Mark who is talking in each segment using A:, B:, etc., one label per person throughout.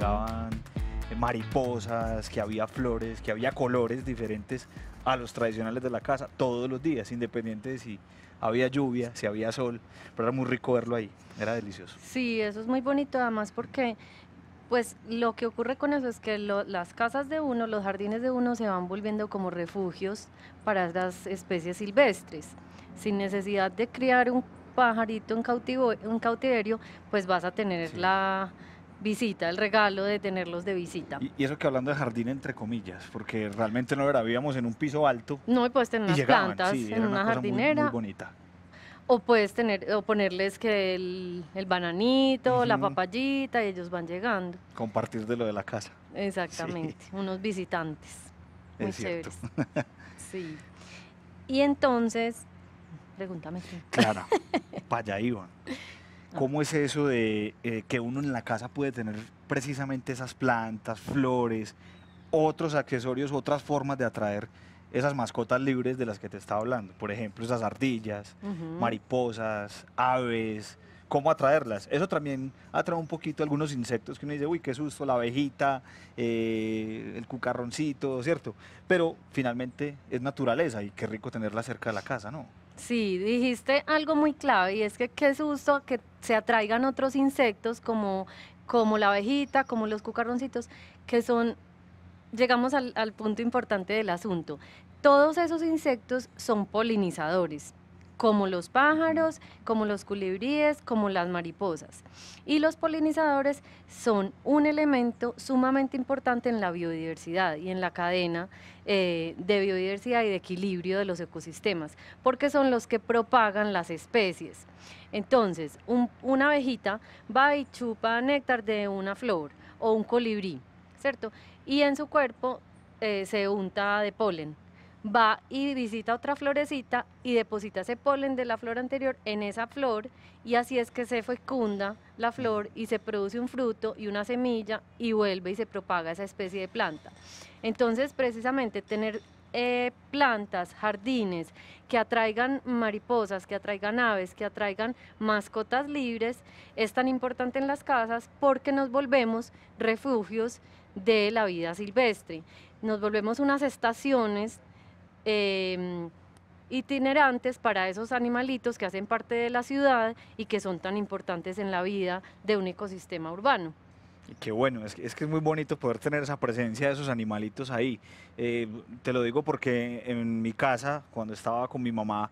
A: llegaban eh, mariposas, que había flores, que había colores diferentes a los tradicionales de la casa todos los días, independiente de si había lluvia, si había sol, pero era muy rico verlo ahí, era delicioso.
B: Sí, eso es muy bonito además porque pues lo que ocurre con eso es que las casas de uno, los jardines de uno se van volviendo como refugios para las especies silvestres, sin necesidad de criar un pajarito en, cautivo, cautiverio, pues vas a tener la visita, el regalo de tenerlos de visita.
A: Y, eso que hablando de jardín entre comillas, porque realmente no lo vivíamos en un piso alto. No,
B: y puedes tener unas plantas en una, jardinera. Muy, bonita. O puedes tener, o ponerles que el, bananito, la papayita, y ellos van llegando.
A: Compartir de lo de la casa.
B: Exactamente, unos visitantes. muy cierto. sí. Y entonces, pregúntame. Claro,
A: para allá iban. Ah. ¿Cómo es eso de eh, que uno en la casa puede tener precisamente esas plantas, flores, otros accesorios, otras formas de atraer esas mascotas libres de las que te estaba hablando? Por ejemplo, esas ardillas, mariposas, aves, ¿cómo atraerlas? Eso también atrae un poquito algunos insectos que uno dice, uy, qué susto, la abejita, eh, el cucarroncito, ¿cierto? Pero finalmente es naturaleza y qué rico tenerla cerca de la casa, ¿no?
B: Sí, dijiste algo muy clave y es que qué susto que se atraigan otros insectos como, como la abejita, como los cucarroncitos, que son, llegamos al, al punto importante del asunto. Todos esos insectos son polinizadores como los pájaros, como los colibríes, como las mariposas. Y los polinizadores son un elemento sumamente importante en la biodiversidad y en la cadena eh, de biodiversidad y de equilibrio de los ecosistemas, porque son los que propagan las especies. Entonces, una abejita va y chupa néctar de una flor o un colibrí, ¿cierto? Y en su cuerpo eh, se unta de polen va y visita otra florecita y deposita ese polen de la flor anterior en esa flor y así es que se fecunda la flor y se produce un fruto y una semilla y vuelve y se propaga esa especie de planta. Entonces, precisamente tener eh, plantas, jardines que atraigan mariposas, que atraigan aves, que atraigan mascotas libres, es tan importante en las casas porque nos volvemos refugios de la vida silvestre. Nos volvemos unas estaciones Em, itinerantes para esos animalitos que hacen parte de la ciudad y que son tan importantes en la vida de un ecosistema urbano.
A: Qué bueno, es que, es muy bonito poder tener esa presencia de esos animalitos ahí. Eh, te lo digo porque en mi casa, cuando estaba con mi mamá,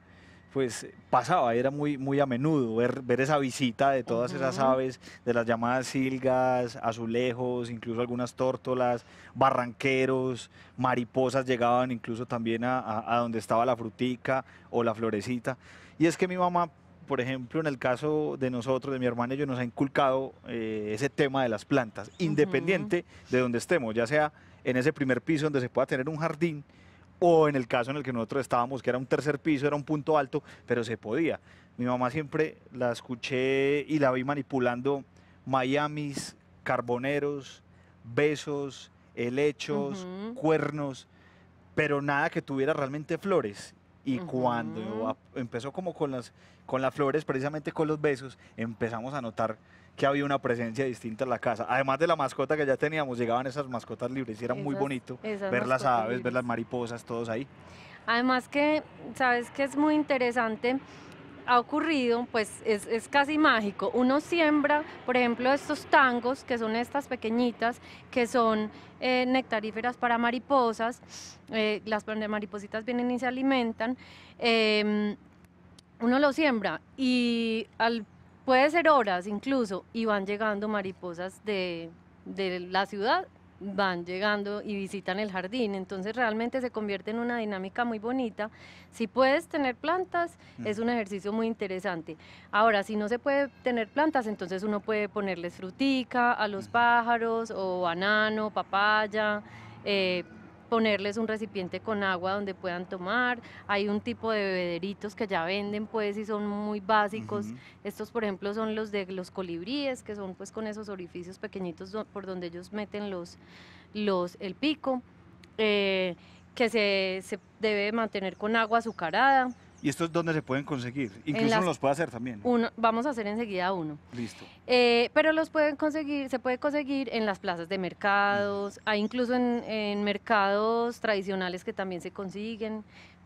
A: pues pasaba, era muy, muy a menudo ver, esa visita de todas esas aves, de las llamadas silgas, azulejos, incluso algunas tórtolas, barranqueros, mariposas llegaban incluso también a, donde estaba la frutica o la florecita. Y es que mi mamá por ejemplo, en el caso de nosotros, de mi hermana y yo, nos ha inculcado eh, ese tema de las plantas, independiente de donde estemos, ya sea en ese primer piso donde se pueda tener un jardín o en el caso en el que nosotros estábamos, que era un tercer piso, era un punto alto, pero se podía. Mi mamá siempre la escuché y la vi manipulando Miamis, carboneros, besos, helechos, cuernos, pero nada que tuviera realmente flores. Y cuando empezó como con las, con las flores, precisamente con los besos, empezamos a notar que había una presencia distinta en la casa. Además de la mascota que ya teníamos, llegaban esas mascotas libres y era muy bonito ver las aves, ver las mariposas, todos ahí.
B: Además que, ¿sabes que es muy interesante? ha ocurrido, pues es, casi mágico. Uno siembra, por ejemplo, estos tangos, que son estas pequeñitas, que son eh, nectaríferas para mariposas. Eh, las maripositas vienen y se alimentan. Em, uno lo siembra y al puede ser horas incluso, y van llegando mariposas de, la ciudad, van llegando y visitan el jardín, entonces realmente se convierte en una dinámica muy bonita. Si puedes tener plantas, mm. es un ejercicio muy interesante. Ahora, si no se puede tener plantas, entonces uno puede ponerles frutica a los mm. pájaros o banano, papaya. Eh, ponerles un recipiente con agua donde puedan tomar. Hay un tipo de bebederitos que ya venden, pues, y son muy básicos. Estos, por ejemplo, son los de los colibríes, que son pues con esos orificios pequeñitos por donde ellos meten los, los, el pico, eh, que se debe mantener con agua azucarada.
A: ¿Y esto es donde se pueden conseguir? Incluso los puede hacer también.
B: Uno, vamos a hacer enseguida uno. Listo. Eh, pero los pueden conseguir, se puede conseguir en las plazas de mercados, hay incluso en, mercados tradicionales que también se consiguen,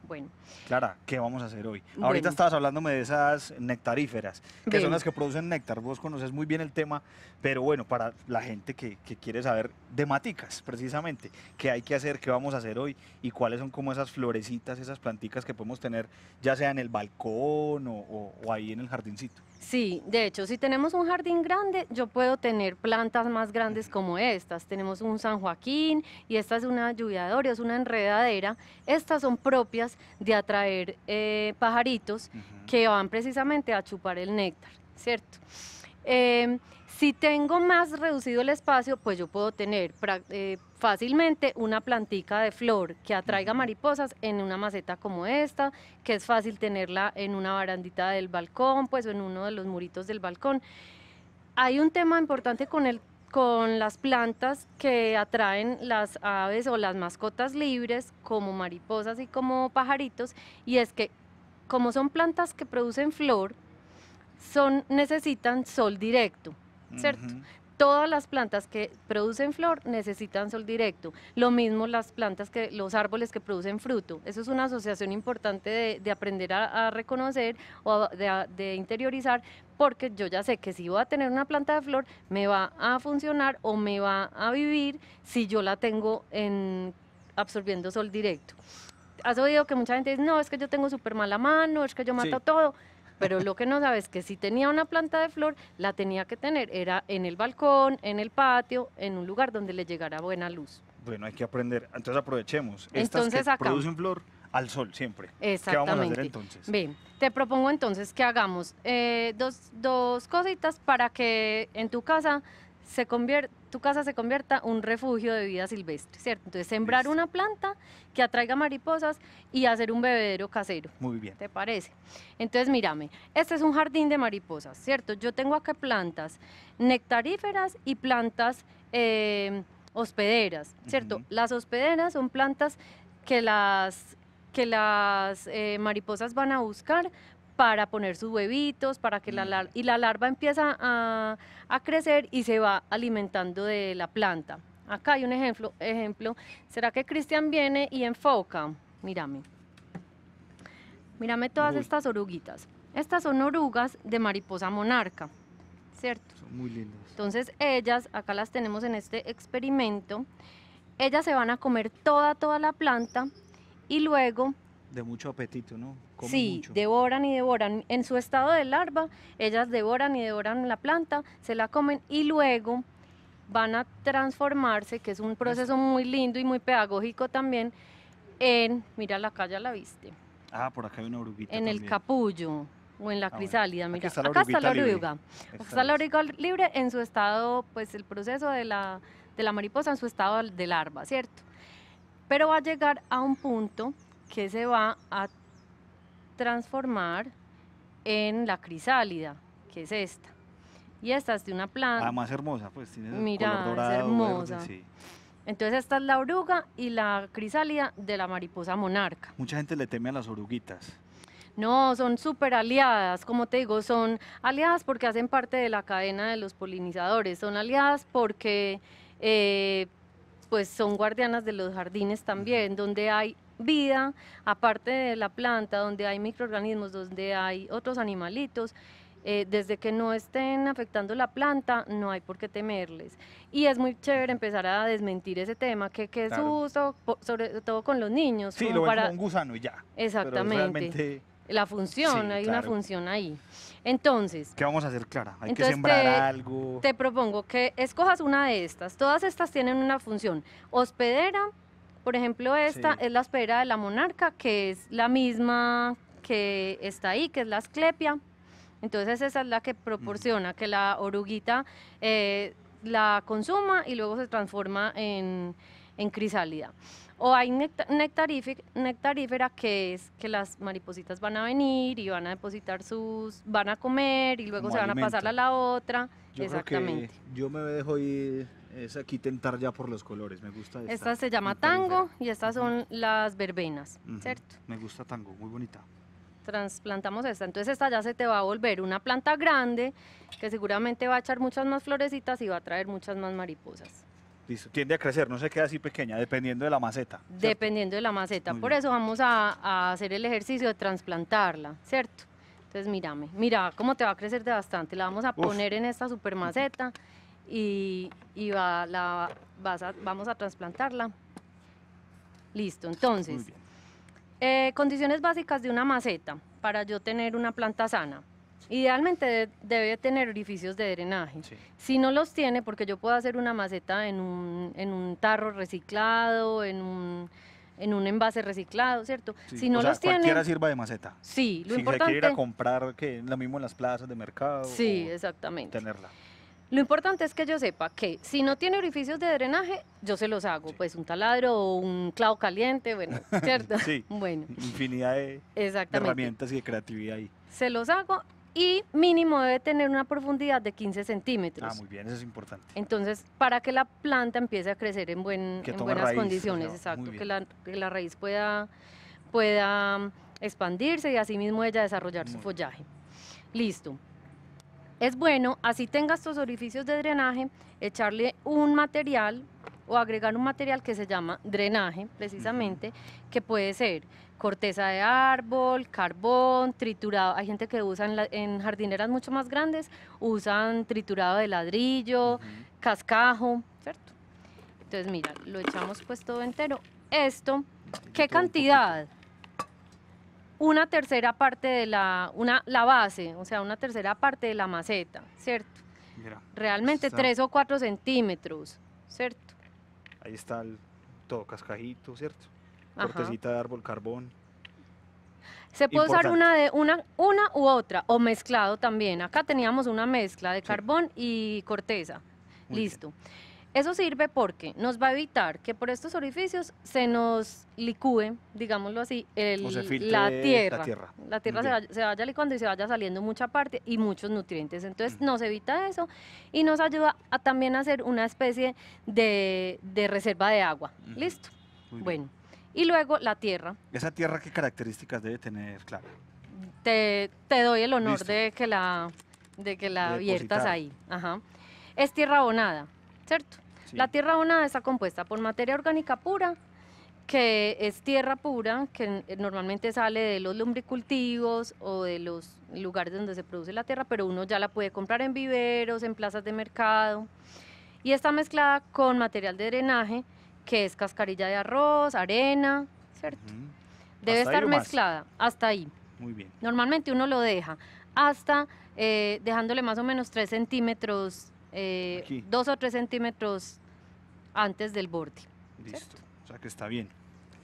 B: bueno.
A: Clara, ¿qué vamos a hacer hoy? Ahorita estabas hablándome de esas nectaríferas, que son las que producen néctar. Vos conoces muy bien el tema, pero bueno, para la gente que, quiere saber de maticas, precisamente, qué hay que hacer, qué vamos a hacer hoy y cuáles son como esas florecitas, esas planticas que podemos tener, ya sea en el balcón o ahí en el jardincito.
B: Sí, de hecho, si tenemos un jardín grande, yo puedo tener plantas más grandes como estas. Tenemos un San Joaquín y esta es una lluvia es una enredadera. Estas son propias de atraer eh, pajaritos que van precisamente a chupar el néctar, ¿cierto? Em, si tengo más reducido el espacio, pues yo puedo tener eh, fácilmente una plantica de flor que atraiga mariposas en una maceta como esta, que es fácil tenerla en una barandita del balcón, pues en uno de los muritos del balcón. Hay un tema importante con el con las plantas que atraen las aves o las mascotas libres como mariposas y como pajaritos y es que como son plantas que producen flor, son, necesitan sol directo, ¿cierto? Todas las plantas que producen flor necesitan sol directo. Lo mismo las plantas que, los árboles que producen fruto. Eso es una asociación importante de, aprender a, reconocer o de, interiorizar, porque yo ya sé que si voy a tener una planta de flor, me va a funcionar o me va a vivir si yo la tengo en absorbiendo sol directo has oído que mucha gente dice, no, es que yo tengo súper mala mano, es que yo mato todo pero lo que no sabes es que si tenía una planta de flor, la tenía que tener, era en el balcón, en el patio, en un lugar donde le llegara buena luz.
A: Bueno, hay que aprender, entonces aprovechemos. Estas entonces, flor al sol siempre. Exactamente. ¿Qué vamos a hacer entonces?
B: Bien, te propongo entonces que hagamos eh, dos, dos cositas para que en tu casa se convierta tu casa se convierta un refugio de vida silvestre, ¿cierto? Entonces, sembrar una planta que atraiga mariposas y hacer un bebedero casero. Muy bien. ¿Te parece? Entonces, mírame, este es un jardín de mariposas, ¿cierto? Yo tengo acá plantas nectaríferas y plantas eh, hospederas, ¿cierto? Las hospederas son plantas que las que las eh, mariposas van a buscar para poner sus huevitos, para que la mm. larva, y la larva empieza a, crecer y se va alimentando de la planta. Acá hay un ejemplo, ejemplo. ¿será que Cristian viene y enfoca? Mírame. Mírame todas estas oruguitas. Estas son orugas de mariposa monarca, ¿cierto?
A: Son muy lindas.
B: Entonces ellas, acá las tenemos en este experimento, ellas se van a comer toda, toda la planta y luego...
A: De mucho apetito, ¿no? sí,
B: devoran y devoran. En su estado de larva, ellas devoran y devoran la planta, se la comen y luego van a transformarse, que es un proceso muy lindo y muy pedagógico también, en, mira la calle la viste.
A: Ah, por acá hay una oruguita. En el capullo
B: o en la ah, crisálida, mira. acá está la oruga. Acá está la oruga libre en su estado, pues el proceso de la, de la mariposa en su estado de larva, ¿cierto? Pero va a llegar a un punto que se va a transformar en la crisálida, que es esta. Y esta es de una planta. Ah, más
A: hermosa, pues tiene Mira, color dorado,
B: Entonces esta es la oruga y la crisálida de la mariposa monarca.
A: Mucha gente le teme a las oruguitas.
B: No, son súper aliadas, como te digo, son aliadas porque hacen parte de la cadena de los polinizadores, son aliadas porque eh, pues son guardianas de los jardines también, donde hay vida, aparte de la planta, donde hay microorganismos, donde hay otros animalitos, eh, desde que no estén afectando la planta, no hay por qué temerles. Y es muy chévere empezar a desmentir ese tema, que es sobre todo con los niños. Sí, lo un
A: gusano y ya. Exactamente.
B: La función, hay una función ahí. Entonces...
A: ¿Qué vamos a hacer, Clara? Hay que sembrar te, algo. Te
B: propongo que escojas una de estas. Todas estas tienen una función hospedera, por ejemplo, esta es la espera de la monarca, que es la misma que está ahí, que es la esclepia Entonces esa es la que proporciona que la oruguita eh, la consuma y luego se transforma en, crisálida. O hay nectarífera que es que las maripositas van a venir y van a depositar sus, van a comer y luego se van a pasar a la otra. Exactamente.
A: yo me dejo ir es aquí tentar ya por los colores, me gusta esta. se
B: llama tango y estas son las verbenas, ¿cierto?
A: Me gusta tango, muy bonita.
B: Transplantamos esta, entonces esta ya se te va a volver una planta grande que seguramente va a echar muchas más florecitas y va a traer muchas más mariposas.
A: Listo, tiende a crecer, no se queda así pequeña, dependiendo de la maceta.
B: Dependiendo de la maceta, por eso vamos a, hacer el ejercicio de transplantarla, ¿cierto? Entonces mírame, mira cómo te va a crecer de bastante, la vamos a poner en esta super maceta y, vamos a trasplantarla. Listo, entonces, eh, condiciones básicas de una maceta para yo tener una planta sana. Idealmente debe tener orificios de drenaje. Si no los tiene, porque yo puedo hacer una maceta en un, en un tarro reciclado, en un, en un envase reciclado, ¿cierto? si no los tiene cualquiera sirva
A: de maceta. Sí, lo si importante. quiere ir a comprar, que lo mismo en las plazas de mercado. Sí, exactamente. Tenerla.
B: Lo importante es que yo sepa que si no tiene orificios de drenaje, yo se los hago, pues un taladro o un clavo caliente, bueno, ¿cierto? sí, bueno.
A: infinidad de, herramientas y de creatividad ahí.
B: Se los hago y mínimo debe tener una profundidad de 15 centímetros. Ah, muy
A: bien, eso es importante.
B: Entonces, para que la planta empiece a crecer en, buen, buenas condiciones, exacto, que la, raíz pueda, pueda mm, expandirse y mismo ella desarrollar su follaje. Listo. Es bueno, así tengas tus orificios de drenaje, echarle un material o agregar un material que se llama drenaje, precisamente, que puede ser corteza de árbol, carbón, triturado. Hay gente que usa en, jardineras mucho más grandes, usan triturado de ladrillo, cascajo, ¿cierto? Entonces, mira, lo echamos pues todo entero. Esto, ¿qué cantidad? una tercera parte de la, una, la base, o sea, una tercera parte de la maceta, ¿cierto?
A: Realmente tres
B: o cuatro centímetros, ¿cierto?
A: Ahí está todo cascajito, ¿cierto? de árbol, carbón.
B: Se puede usar una de una, una u otra, o mezclado también. Acá teníamos una mezcla de carbón y corteza. Listo. Eso sirve porque nos va a evitar que por estos orificios se nos licúe, digámoslo así, la tierra. La tierra, se, vaya, licuando y se vaya saliendo mucha parte y muchos nutrientes. Entonces mm. nos evita eso y nos ayuda a también hacer una especie de, reserva de agua. ¿Listo? bueno. Y luego la tierra.
A: ¿Esa tierra qué características debe tener, Clara?
B: Te, doy el honor de que la, de que la abiertas ahí. Ajá. Es tierra abonada, ¿cierto? La tierra abonada está compuesta por materia orgánica pura, que es tierra pura, que eh, normalmente sale de los lumbricultivos o de los lugares donde se produce la tierra, pero uno ya la puede comprar en viveros, en plazas de mercado. Y está mezclada con material de drenaje, que es cascarilla de arroz, arena, ¿cierto?
A: Debe estar mezclada, hasta ahí. Muy bien.
B: Normalmente uno lo deja hasta eh, dejándole más o menos 3 centímetros, eh, dos 2 o 3 centímetros antes del borde.
A: Listo, o sea que está bien.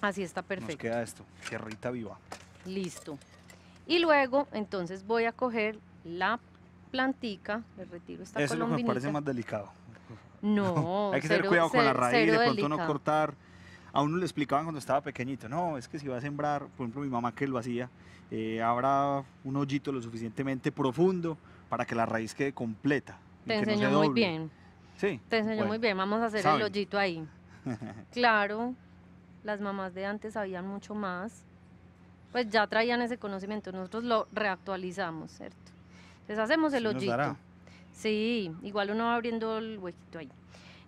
B: Así está perfecto. Nos
A: queda esto, tierrita viva.
B: Listo. Y luego, entonces voy a coger la plantica, le retiro esta Eso Eso me parece más
A: delicado. No, hay que tener cuidado con la raíz, de pronto no cortar. A uno le explicaban cuando estaba pequeñito, no, es que si va a sembrar, por ejemplo mi mamá que lo hacía, eh, habrá un hoyito lo suficientemente profundo para que la raíz quede completa.
B: Te muy bien.
A: Sí. Te enseñó muy bien, vamos a hacer el hoyito ahí.
B: claro, las mamás de antes sabían mucho más, pues ya traían ese conocimiento, nosotros lo reactualizamos, ¿cierto? Entonces hacemos el ojito. Sí, igual uno va abriendo el huequito ahí.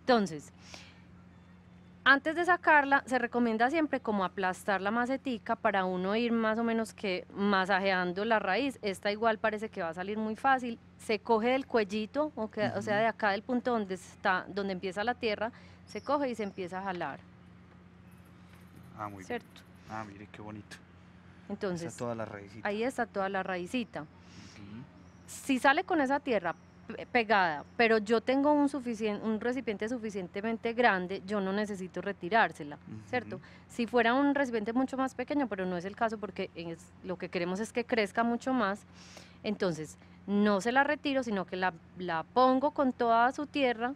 B: Entonces, antes de sacarla, se recomienda siempre como aplastar la macetica para uno ir más o menos que masajeando la raíz. Esta igual parece que va a salir muy fácil. Se coge del cuellito, o, sea, de acá del punto donde, está, donde empieza la tierra, se coge y se empieza a jalar.
A: Ah, muy ¿Cierto? Ah, mire qué bonito. Entonces, está toda la raízita.
B: ahí está toda la raicita. Si sale con esa tierra eh, pegada, pero yo tengo un, un recipiente suficientemente grande, yo no necesito retirársela, ¿cierto? Si fuera un recipiente mucho más pequeño, pero no es el caso porque lo que queremos es que crezca mucho más, entonces no se la retiro, sino que la, la pongo con toda su tierra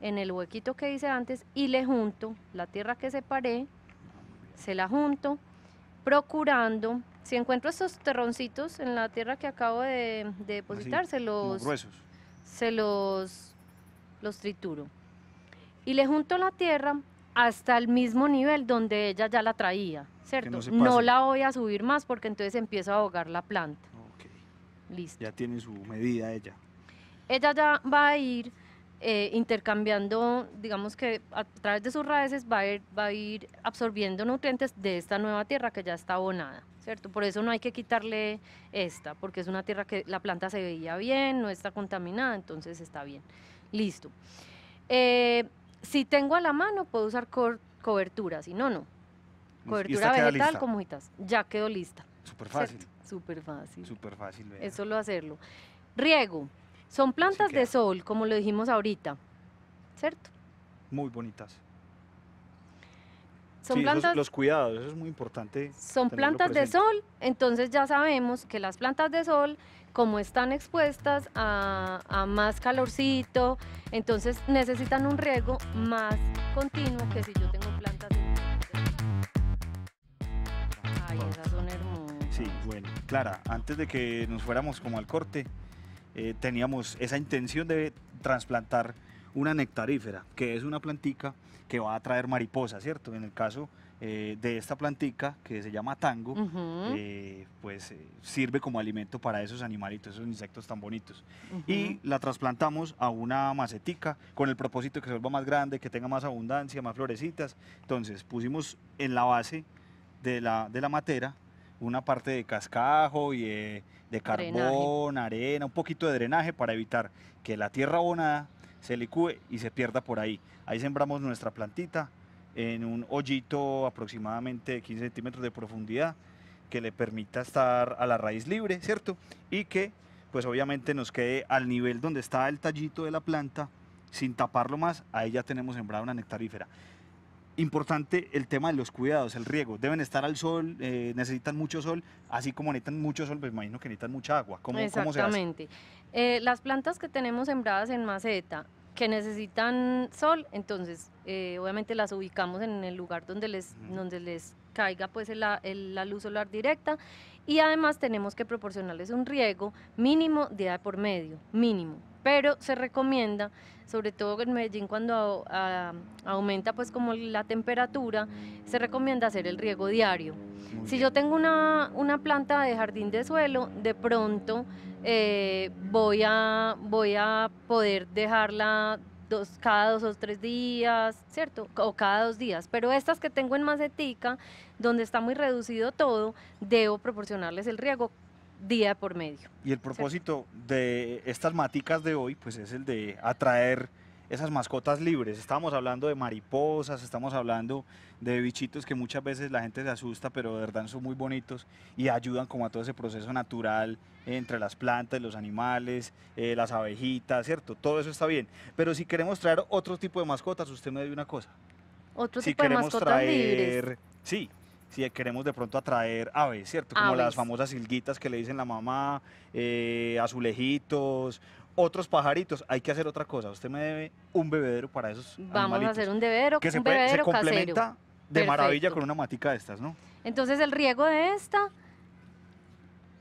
B: en el huequito que hice antes y le junto la tierra que separé, se la junto, procurando si encuentro estos terroncitos en la tierra que acabo de, de depositar, se los se los, los trituro y le junto la tierra hasta el mismo nivel donde ella ya la traía, ¿cierto? No, la voy a subir más porque entonces empiezo a ahogar la
A: planta. Listo. Ya tiene su medida ella.
B: Ella ya va a ir eh, intercambiando, digamos que a través de sus raíces va a, ir, absorbiendo nutrientes de esta nueva tierra que ya está abonada, ¿cierto? Por eso no hay que quitarle esta, porque es una tierra que la planta se veía bien, no está contaminada, entonces está bien. Listo. Eh, si tengo a la mano, puedo usar cobertura, si no, no. Cobertura vegetal con mojitas, Ya quedó lista. Súper fácil. Súper
A: fácil. Súper fácil. Es
B: solo hacerlo. Riego. Son plantas de sol, como lo dijimos ahorita, ¿cierto?
A: Muy bonitas.
B: Son plantas, los,
A: cuidados, eso es muy importante. Son plantas de sol,
B: entonces ya sabemos que las plantas de sol, como están expuestas a, a más calorcito, entonces necesitan un riego más continuo que si yo tengo plantas de
A: sol. Ay, esas son hermosas. Sí, bueno, Clara, antes de que nos fuéramos como al corte, eh, teníamos esa intención de trasplantar una nectarífera, que es una plantica que va a traer mariposas, ¿cierto? En el caso eh, de esta plantica que se llama tango, eh, pues sirve como alimento para esos animalitos, esos insectos tan bonitos. Y la trasplantamos a una macetica con el propósito que se vuelva más grande, que tenga más abundancia, más florecitas. Entonces pusimos en la base de la, de la matera una parte de cascajo y de, carbón, arena, un poquito de drenaje para evitar que la tierra abonada se licúe y se pierda por ahí. Ahí sembramos nuestra plantita en un hoyito aproximadamente de 15 centímetros de profundidad que le permita estar a la raíz libre, ¿cierto? Y que pues obviamente nos quede al nivel donde está el tallito de la planta sin taparlo más, ahí ya tenemos sembrada una nectarífera importante el tema de los cuidados, el riego. Deben estar al sol, eh, necesitan mucho sol, así como necesitan mucho sol, pues imagino que necesitan mucha agua. ¿Cómo, ¿cómo se hace?
B: Eh, las plantas que tenemos sembradas en maceta que necesitan sol, entonces eh, obviamente las ubicamos en el lugar donde les, donde les caiga pues la luz solar directa y además tenemos que proporcionarles un riego mínimo día por medio, mínimo pero se recomienda, sobre todo en Medellín cuando aumenta pues como la temperatura, se recomienda hacer el riego diario. si yo tengo una, planta de jardín de suelo, de pronto eh, voy, a, voy a poder dejarla Dos, cada dos o tres días, ¿cierto? O cada dos días. Pero estas que tengo en macetica, donde está muy reducido todo, debo proporcionarles el riego día por medio.
A: Y el propósito de estas maticas de hoy, pues es el de atraer esas mascotas libres. Estamos hablando de mariposas, estamos hablando de bichitos que muchas veces la gente se asusta, pero de verdad son muy bonitos y ayudan como a todo ese proceso natural entre las plantas, los animales, eh, las abejitas, ¿cierto? Todo eso está bien. Pero si queremos traer otro tipo de mascotas, usted me dio una cosa.
B: Otro si tipo de mascotas traer...
A: Sí, si queremos de pronto atraer aves, ¿cierto? Como las famosas silguitas que le dicen la mamá, eh, azulejitos, otros pajaritos. Hay que hacer otra cosa. Usted me debe un bebedero para esos Vamos a hacer un bebedero, que un se, complementa de maravilla con una matica de estas, ¿no?
B: Entonces el riego de esta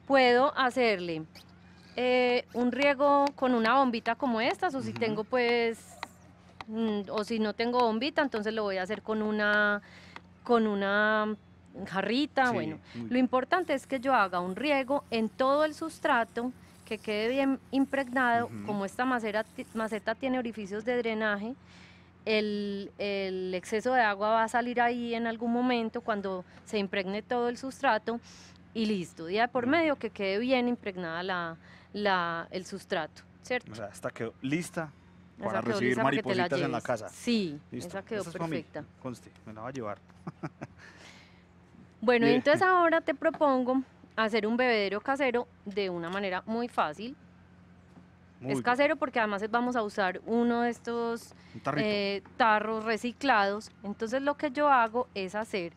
B: puedo hacerle eh, un riego con una bombita como estas, o si tengo pues, mm, o si no tengo bombita, entonces lo voy a hacer con una, con una jarrita, bueno. Lo importante es que yo haga un riego en todo el sustrato, que quede bien impregnado, como esta macera, maceta tiene orificios de drenaje, el, el, exceso de agua va a salir ahí en algún momento cuando se impregne todo el sustrato y listo, día por medio que quede bien impregnada la, la el sustrato, ¿cierto? O sea,
A: esta quedó lista para recibir maripositas en la casa. Sí, esa quedó perfecta. Conste, me la va a llevar.
B: Bueno, entonces ahora te propongo hacer un bebedero casero de una manera muy fácil. es casero porque además vamos a usar uno de estos eh, tarros reciclados. Entonces lo que yo hago es hacer,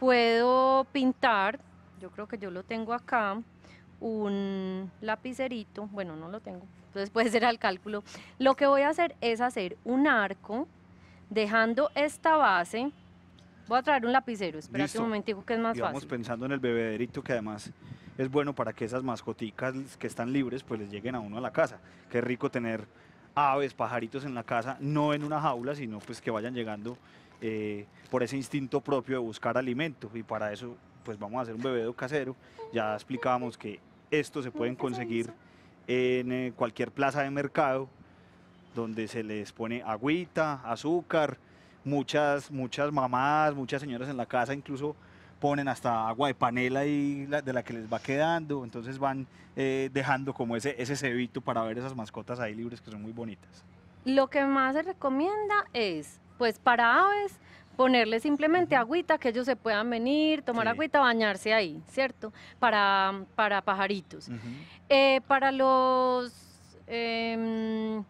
B: puedo pintar, yo creo que yo lo tengo acá, un lapicerito, bueno, no lo tengo, entonces puede ser al cálculo. Lo que voy a hacer es hacer un arco, dejando esta base, Voy a traer un lapicero, espérate este un momentico que es más y vamos
A: pensando en el bebederito que además es bueno para que esas mascoticas que están libres pues les lleguen a uno a la casa. Qué rico tener aves, pajaritos en la casa, no en una jaula, sino pues que vayan llegando eh, por ese instinto propio de buscar alimento y para eso pues vamos a hacer un bebedo casero. Ya explicábamos que esto se pueden conseguir en eh, cualquier plaza de mercado donde se les pone agüita, azúcar, muchas, muchas mamás, muchas señoras en la casa incluso ponen hasta agua de panela y de la que les va quedando, entonces van eh, dejando como ese, ese cebito para ver esas mascotas ahí libres que son muy bonitas.
B: Lo que más se recomienda es, pues para aves, ponerle simplemente agüita, que ellos se puedan venir, tomar agüita, bañarse ahí, ¿cierto? Para, para pajaritos. Eh, para los em,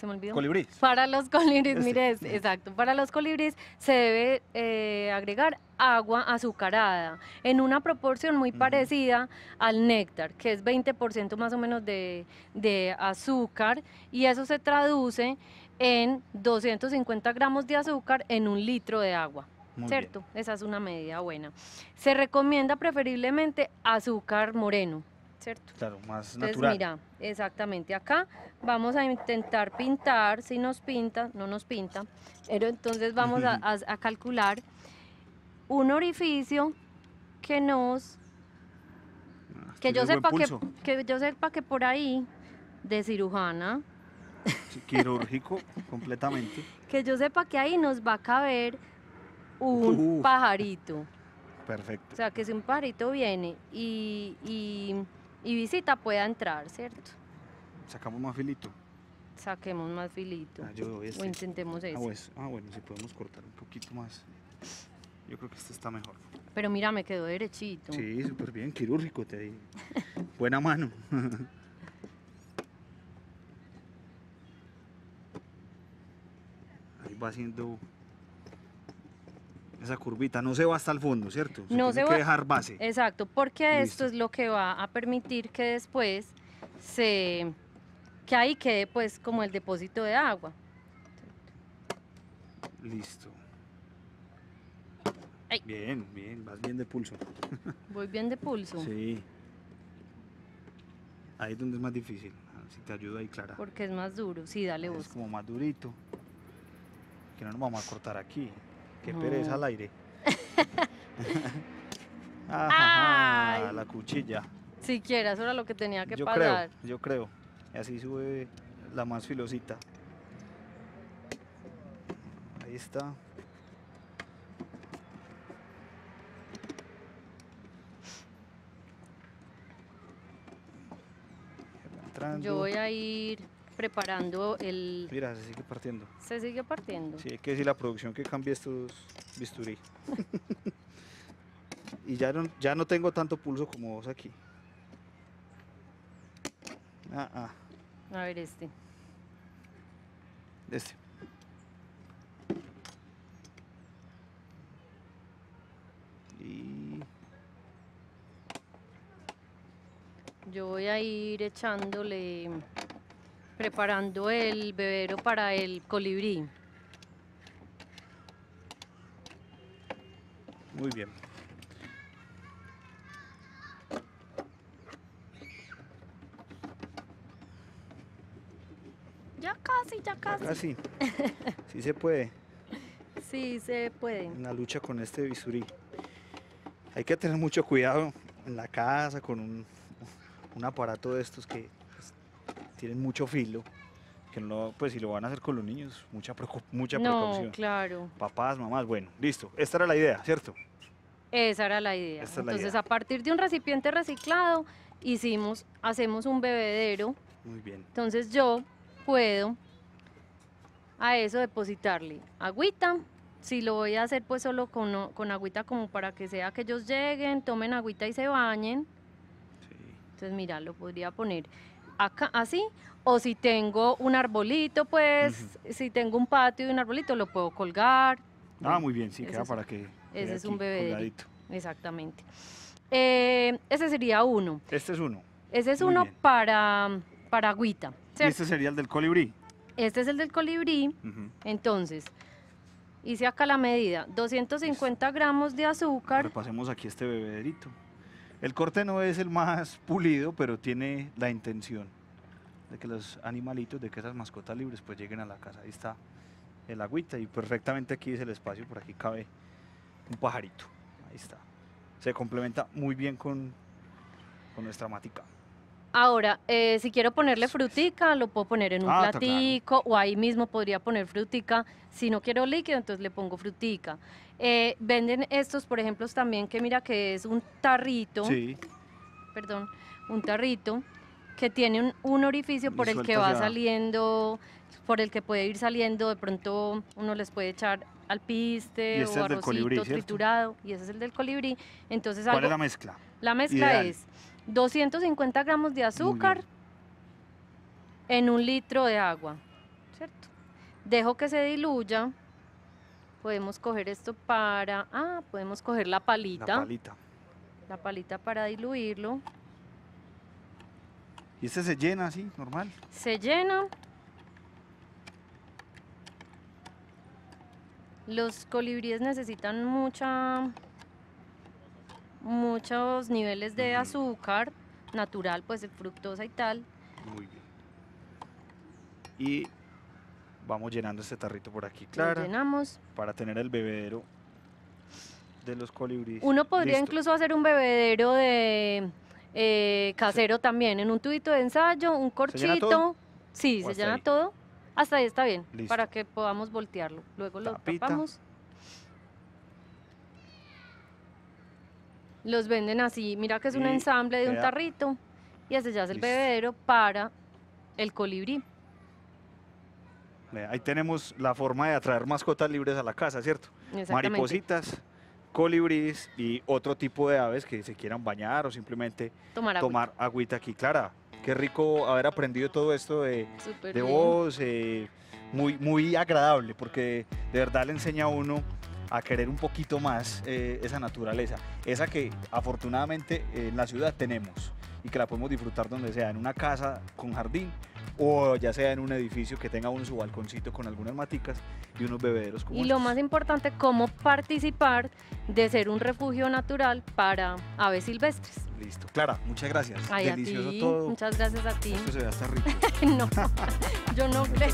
B: se Para los colibríes, este. mire, exacto. Para los colibríes se debe eh, agregar agua azucarada en una proporción muy parecida al néctar, que es 20% más o menos de, azúcar, y eso se traduce en 250 gramos de azúcar en un litro de agua. ¿Cierto? Esa es una medida buena. Se recomienda preferiblemente azúcar moreno ¿cierto?
A: Claro, más Entonces, natural. mira,
B: exactamente, acá vamos a intentar pintar, si nos pinta, no nos pinta, pero entonces vamos a, calcular un orificio que nos... Ah, que yo, sepa que, que yo sepa que por ahí, de cirujana...
A: Quirúrgico, completamente.
B: Que yo sepa que ahí nos va a caber un pajarito. Perfecto. O sea, que si un pajarito viene y y visita pueda entrar, ¿cierto?
A: Sacamos más filito.
B: Saquemos más filito. Ah, yo O intentemos ah, eso.
A: Ah, bueno, si podemos cortar un poquito más. Yo creo que este está mejor.
B: Pero mira, me quedó derechito. Sí,
A: súper bien, quirúrgico, te digo. Buena mano. Ahí va haciendo esa curvita, no se va hasta el fondo, ¿cierto? no se va... que dejar base.
B: Exacto, porque esto es lo que va a permitir que después se... que ahí quede pues como el depósito de agua.
A: Listo. Bien, bien, vas bien de pulso.
B: Voy bien de pulso.
A: Sí. Ahí es donde es más difícil. Si te ayuda ahí, Clara.
B: Porque es más duro. Sí,
A: dale vos. Es como más durito. Que no nos vamos a cortar aquí. Qué pereza al ah. aire. Ah, la cuchilla.
B: Si quieras, era lo que tenía que yo Creo,
A: yo creo. Y así sube la más filosita. Ahí está. Yo voy a
B: ir preparando el...
A: Mira, se sigue partiendo. Se
B: sigue partiendo. Sí,
A: es que si la producción que cambia estos bisturí. y ya no, ya no tengo tanto pulso como vos aquí. Ah, ah. A ver este. Este. Y...
B: Yo voy a ir echándole preparando el bebero para el colibrí.
A: Muy bien. Ya
B: casi, ya casi. Ya casi.
A: Sí se puede.
B: Sí se puede. Una
A: lucha con este bisurí. Hay que tener mucho cuidado en la casa con un, un aparato de estos que tienen mucho filo, que no, pues si lo van a hacer con los niños, mucha, preocup mucha claro. Papás, mamás, bueno, listo. Esta era la idea, ¿cierto?
B: Esa era la idea. Entonces, a partir de un recipiente reciclado, hicimos, hacemos un bebedero. Muy bien. Entonces yo puedo a eso depositarle agüita. Si lo voy a hacer pues solo con, con agüita como para que sea que ellos lleguen, tomen agüita y se bañen. Entonces mira, lo podría poner acá, así, o si tengo un arbolito, pues, si tengo un patio y un arbolito, lo puedo colgar.
A: Ah, muy bien, sí, queda para que. Ese es un bebé.
B: Exactamente. Eh, ese sería uno. Este es uno. Ese es uno para, para agüita. este sería
A: el del colibrí?
B: Este es el del colibrí. Entonces, hice acá la medida: 250 gramos de azúcar.
A: Repasemos aquí este bebederito. El corte no es el más pulido, pero tiene la intención de que los animalitos, de que esas mascotas libres, pues lleguen a la casa. Ahí está el agüita y perfectamente aquí es el espacio, por aquí cabe un pajarito. Ahí está. Se complementa muy bien con, nuestra matica.
B: Ahora, eh, si quiero ponerle frutica, lo puedo poner en un ah, platico o ahí mismo podría poner frutica. Si no quiero líquido, entonces le pongo frutica. Eh, venden estos, por ejemplo, también que mira que es un tarrito. Sí. Perdón, un tarrito que tiene un, orificio por el que va saliendo, por el que puede ir saliendo. De pronto uno les puede echar alpiste o arrocito triturado. Y ese es el del colibrí. Entonces, ¿Cuál es la mezcla? La mezcla es 250 gramos de azúcar en un litro de agua, ¿cierto? Dejo que se diluya. Podemos coger esto para... Ah, podemos coger la palita. La palita. La palita para diluirlo.
A: ¿Y este se llena así, normal?
B: Se llena. Los colibríes necesitan mucha muchos niveles de azúcar natural, pues de fructosa y tal.
A: Muy bien. Y vamos llenando este tarrito por aquí, Claro. llenamos. Para tener el bebedero de los colibríes. Uno podría incluso
B: hacer un bebedero de eh, casero también, en un tubito de ensayo, un corchito. ¿Se llena todo? Sí, se llena todo. Hasta ahí está bien, para que podamos voltearlo. Luego lo tapamos. Los venden así, mira que es un ensamble de un tarrito y ese ya es el bebedero para el colibrí.
A: Ahí tenemos la forma de atraer mascotas libres a la casa, ¿cierto? Maripositas, colibríes y otro tipo de aves que se quieran bañar o simplemente Tomar agüita aquí. Clara, qué rico haber aprendido todo esto de, eh, muy, muy agradable, porque de verdad le enseña a uno a querer un poquito más eh, esa naturaleza, esa que afortunadamente eh, en la ciudad tenemos y que la podemos disfrutar donde sea, en una casa con jardín o ya sea en un edificio que tenga un su balconcito con algunas maticas y unos bebederos como Y lo más
B: importante, cómo participar de ser un refugio natural para aves silvestres.
A: Listo. Clara, muchas gracias. Delicioso todo. Muchas gracias a ti. Esto se ve hasta rico.
B: no, yo no creo.